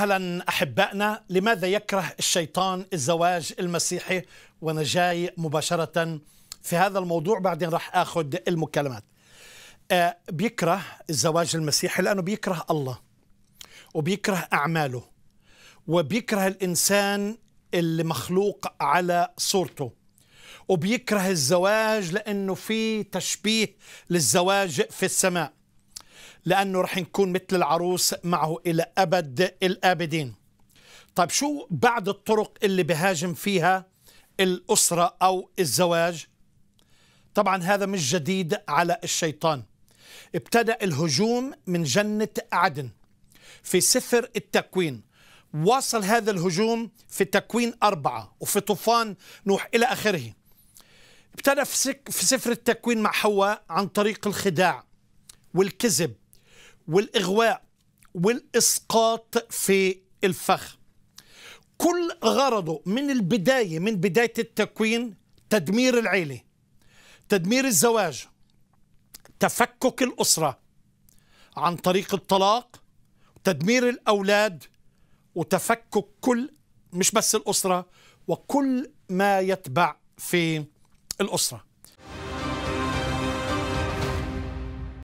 اهلا احبائنا لماذا يكره الشيطان الزواج المسيحي وانا جاي مباشره في هذا الموضوع بعدين راح اخذ المكالمات آه، بيكره الزواج المسيحي لانه بيكره الله وبيكره اعماله وبيكره الانسان اللي مخلوق على صورته وبيكره الزواج لانه في تشبيه للزواج في السماء لأنه رح نكون مثل العروس معه إلى أبد الآبدين طيب شو بعد الطرق اللي بهاجم فيها الأسرة أو الزواج طبعا هذا مش جديد على الشيطان ابتدأ الهجوم من جنة عدن في سفر التكوين واصل هذا الهجوم في تكوين أربعة وفي طوفان نوح إلى آخره ابتدى في, في سفر التكوين مع حواء عن طريق الخداع والكذب والإغواء والإسقاط في الفخ كل غرضه من البداية من بداية التكوين تدمير العيلة تدمير الزواج تفكك الأسرة عن طريق الطلاق تدمير الأولاد وتفكك كل مش بس الأسرة وكل ما يتبع في الأسرة